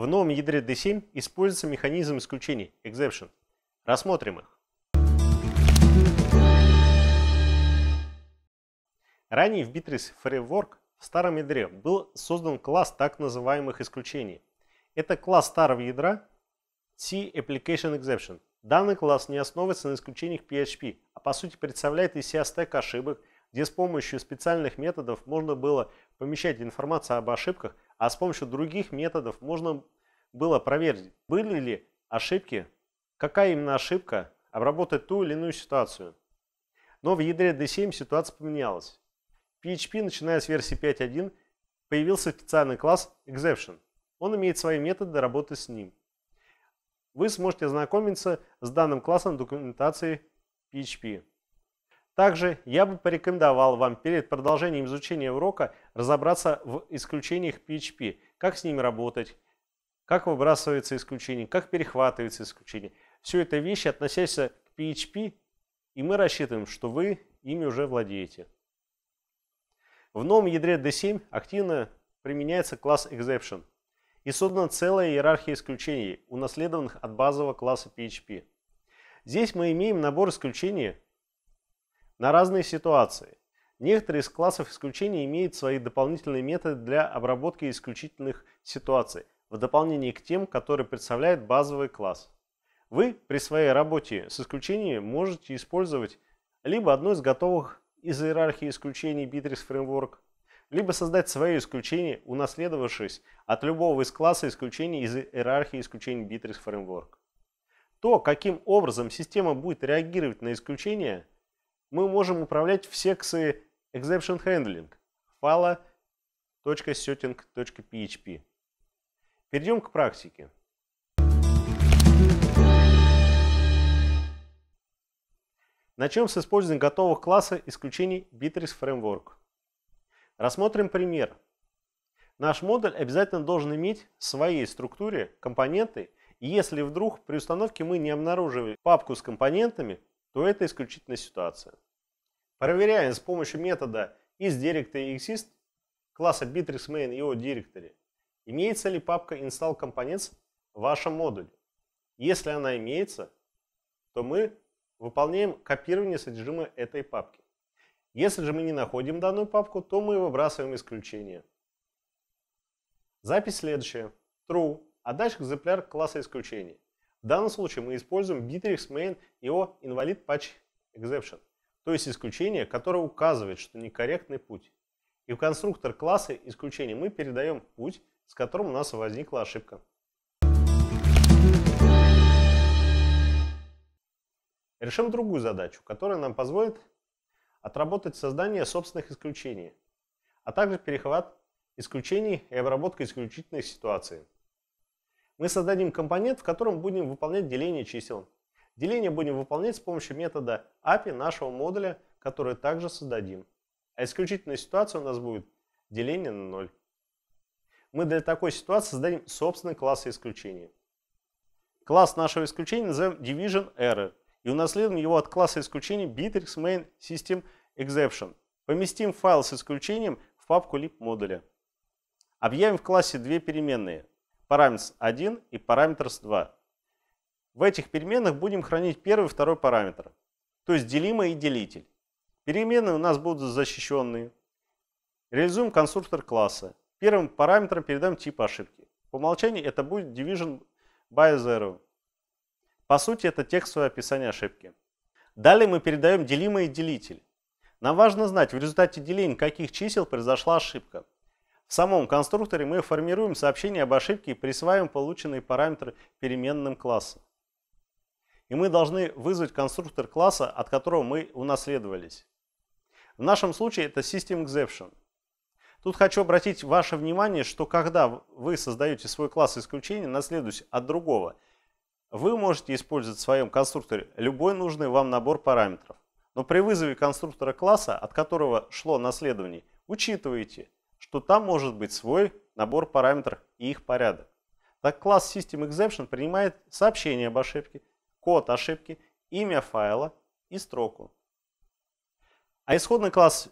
В новом ядре D7 используется механизм исключений – exception. Рассмотрим их. Ранее в Bitrix Framework в старом ядре был создан класс так называемых исключений. Это класс старого ядра C-Application Exception. Данный класс не основывается на исключениях PHP, а по сути представляет из себя стек ошибок, где с помощью специальных методов можно было помещать информацию об ошибках а с помощью других методов можно было проверить, были ли ошибки, какая именно ошибка обработает ту или иную ситуацию. Но в ядре D7 ситуация поменялась. В PHP, начиная с версии 5.1, появился специальный класс Exception. Он имеет свои методы работы с ним. Вы сможете ознакомиться с данным классом документации PHP. Также я бы порекомендовал вам перед продолжением изучения урока разобраться в исключениях PHP, как с ними работать, как выбрасывается исключение, как перехватывается исключение. Все это вещи, относящиеся к PHP, и мы рассчитываем, что вы ими уже владеете. В новом ядре D7 активно применяется класс Exception и создана целая иерархия исключений, унаследованных от базового класса PHP. Здесь мы имеем набор исключений, на разные ситуации. Некоторые из классов исключений имеют свои дополнительные методы для обработки исключительных ситуаций, в дополнение к тем, которые представляет базовый класс. Вы при своей работе с исключениями можете использовать либо одно из готовых из иерархии исключений Bittrex Framework, либо создать свое исключение, унаследовавшись от любого из класса исключений из иерархии исключений Bittrex Framework. То, каким образом система будет реагировать на исключения, мы можем управлять в секции exception handling файла .setting.php. Перейдем к практике. Начнем с использования готовых класса исключений Bitrix Framework. Рассмотрим пример. Наш модуль обязательно должен иметь в своей структуре компоненты, и если вдруг при установке мы не обнаружили папку с компонентами, то это исключительная ситуация. Проверяем с помощью метода isDirect класса bitrixmain и directory, имеется ли папка install_components в вашем модуле. Если она имеется, то мы выполняем копирование содержимого этой папки. Если же мы не находим данную папку, то мы выбрасываем исключение. Запись следующая. True, а дальше экземпляр класса исключения. В данном случае мы используем Bittrex Main IO Invalid Patch Exception, то есть исключение, которое указывает, что некорректный путь. И в конструктор класса исключения мы передаем путь, с которым у нас возникла ошибка. Решим другую задачу, которая нам позволит отработать создание собственных исключений, а также перехват исключений и обработка исключительных ситуаций. Мы создадим компонент, в котором будем выполнять деление чисел. Деление будем выполнять с помощью метода API нашего модуля, который также создадим. А исключительная ситуация у нас будет деление на 0. Мы для такой ситуации создадим собственный класс исключения. Класс нашего исключения назовем division error и унаследуем его от класса исключения bitrix main system exception. Поместим файл с исключением в папку lib модуля. Объявим в классе две переменные параметр 1 и параметр 2. В этих переменных будем хранить первый и второй параметр, то есть делимый и делитель. Переменные у нас будут защищенные. Реализуем конструктор класса. Первым параметром передаем тип ошибки. По умолчанию это будет division by zero. По сути, это текстовое описание ошибки. Далее мы передаем делимый и делитель. Нам важно знать, в результате деления каких чисел произошла ошибка. В самом конструкторе мы формируем сообщение об ошибке и присваиваем полученные параметры переменным класса. И мы должны вызвать конструктор класса, от которого мы унаследовались. В нашем случае это System Exception. Тут хочу обратить ваше внимание, что когда вы создаете свой класс исключения, наследуясь от другого, вы можете использовать в своем конструкторе любой нужный вам набор параметров. Но при вызове конструктора класса, от которого шло наследование, учитывайте – что там может быть свой набор параметров и их порядок. Так класс SystemException принимает сообщение об ошибке, код ошибки, имя файла и строку. А исходный класс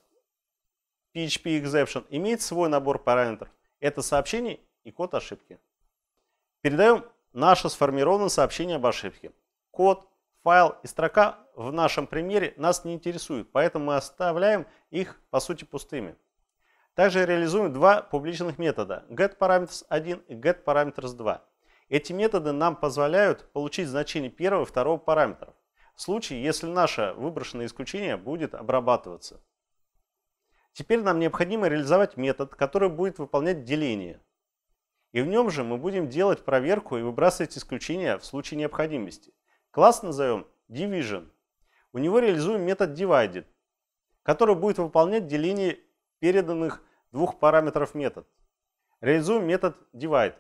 PHPException имеет свой набор параметров. Это сообщение и код ошибки. Передаем наше сформированное сообщение об ошибке. Код, файл и строка в нашем примере нас не интересуют, поэтому мы оставляем их по сути пустыми. Также реализуем два публичных метода getParameters1 и getParameters2. Эти методы нам позволяют получить значение первого и второго параметров в случае, если наше выброшенное исключение будет обрабатываться. Теперь нам необходимо реализовать метод, который будет выполнять деление. И в нем же мы будем делать проверку и выбрасывать исключения в случае необходимости. Класс назовем division. У него реализуем метод divided, который будет выполнять деление переданных двух параметров метод. Реализуем метод divide.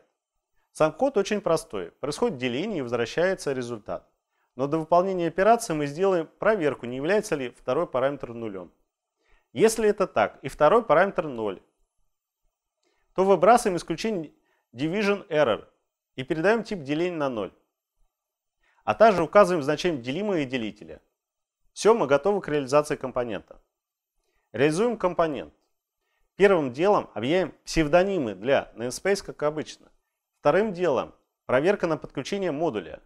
Сам код очень простой. Происходит деление и возвращается результат. Но до выполнения операции мы сделаем проверку, не является ли второй параметр нулем. Если это так, и второй параметр 0, то выбрасываем исключение division error и передаем тип деления на 0. А также указываем значение делимого и делителя. Все, мы готовы к реализации компонента. Реализуем компонент. Первым делом объявим псевдонимы для namespace, как обычно. Вторым делом проверка на подключение модуля.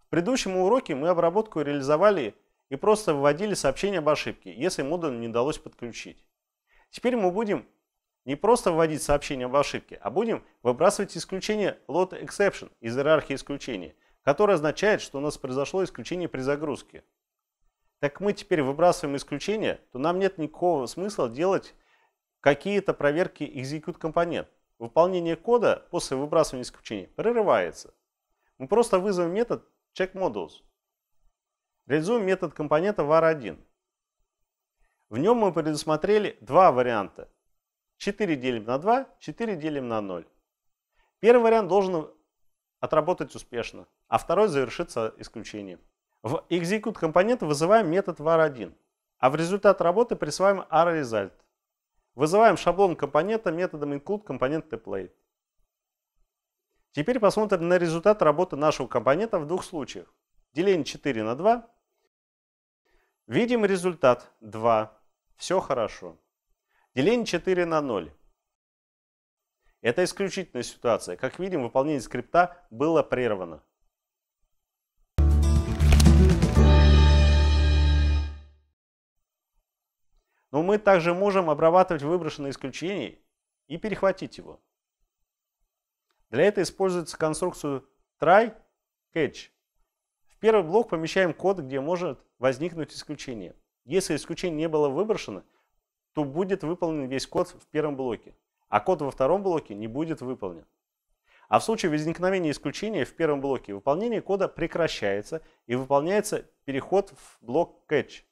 В предыдущем уроке мы обработку реализовали и просто выводили сообщение об ошибке, если модуль не удалось подключить. Теперь мы будем не просто вводить сообщение об ошибке, а будем выбрасывать исключение load exception из иерархии исключений, которое означает, что у нас произошло исключение при загрузке. Так мы теперь выбрасываем исключение, то нам нет никакого смысла делать какие-то проверки execute компонент. Выполнение кода после выбрасывания из прерывается. Мы просто вызовем метод checkModules. Реализуем метод компонента var1. В нем мы предусмотрели два варианта. 4 делим на 2, 4 делим на 0. Первый вариант должен отработать успешно, а второй завершится исключением. В execute компонент вызываем метод var1, а в результат работы присваиваем rResult. Вызываем шаблон компонента методом include компонент template. Теперь посмотрим на результат работы нашего компонента в двух случаях. Деление 4 на 2. Видим результат 2. Все хорошо. Деление 4 на 0. Это исключительная ситуация. Как видим, выполнение скрипта было прервано. но мы также можем обрабатывать выброшенные исключения и перехватить его. Для этого используется конструкцию try catch. В первый блок помещаем код, где может возникнуть исключение. Если исключение не было выброшено, то будет выполнен весь код в первом блоке, а код во втором блоке не будет выполнен. А в случае возникновения исключения в первом блоке выполнение кода прекращается и выполняется переход в блок catch.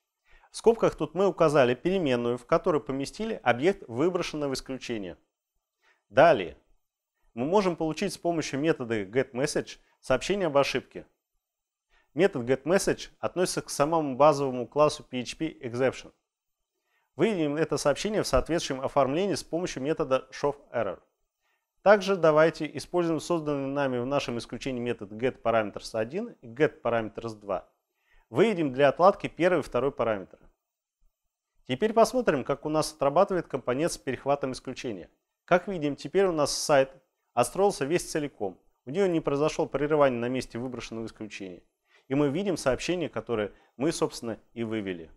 В скобках тут мы указали переменную, в которой поместили объект выброшенного исключения. Далее мы можем получить с помощью метода getMessage сообщение об ошибке. Метод getMessage относится к самому базовому классу PHP exception. Выявим это сообщение в соответствующем оформлении с помощью метода showError. Также давайте используем созданный нами в нашем исключении метод getParameters1 и getParameters2 Выявим для отладки первый и второй параметры. Теперь посмотрим, как у нас отрабатывает компонент с перехватом исключения. Как видим, теперь у нас сайт отстроился весь целиком. У нее не произошло прерывание на месте выброшенного исключения. И мы видим сообщение, которое мы, собственно, и вывели.